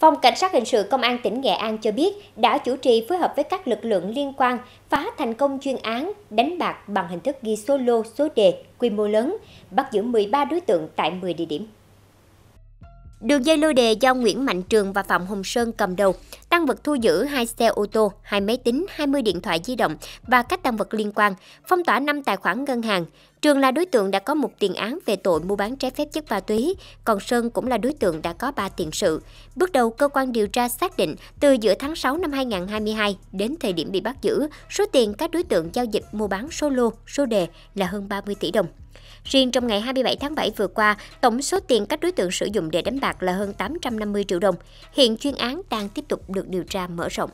Phòng Cảnh sát Hình sự Công an tỉnh Nghệ An cho biết đã chủ trì phối hợp với các lực lượng liên quan phá thành công chuyên án đánh bạc bằng hình thức ghi số lô, số đề, quy mô lớn, bắt giữ 13 đối tượng tại 10 địa điểm. Đường dây lô đề do Nguyễn Mạnh Trường và Phạm Hồng Sơn cầm đầu. Tăng vật thu giữ hai xe ô tô, hai máy tính, 20 điện thoại di động và các tăng vật liên quan, phong tỏa 5 tài khoản ngân hàng. Trường là đối tượng đã có một tiền án về tội mua bán trái phép chất ma túy, còn Sơn cũng là đối tượng đã có 3 tiền sự. Bước đầu, cơ quan điều tra xác định từ giữa tháng 6 năm 2022 đến thời điểm bị bắt giữ, số tiền các đối tượng giao dịch mua bán số lô, số đề là hơn 30 tỷ đồng. Riêng trong ngày 27 tháng 7 vừa qua, tổng số tiền các đối tượng sử dụng để đánh bạc là hơn 850 triệu đồng. Hiện chuyên án đang tiếp tục được điều tra mở rộng.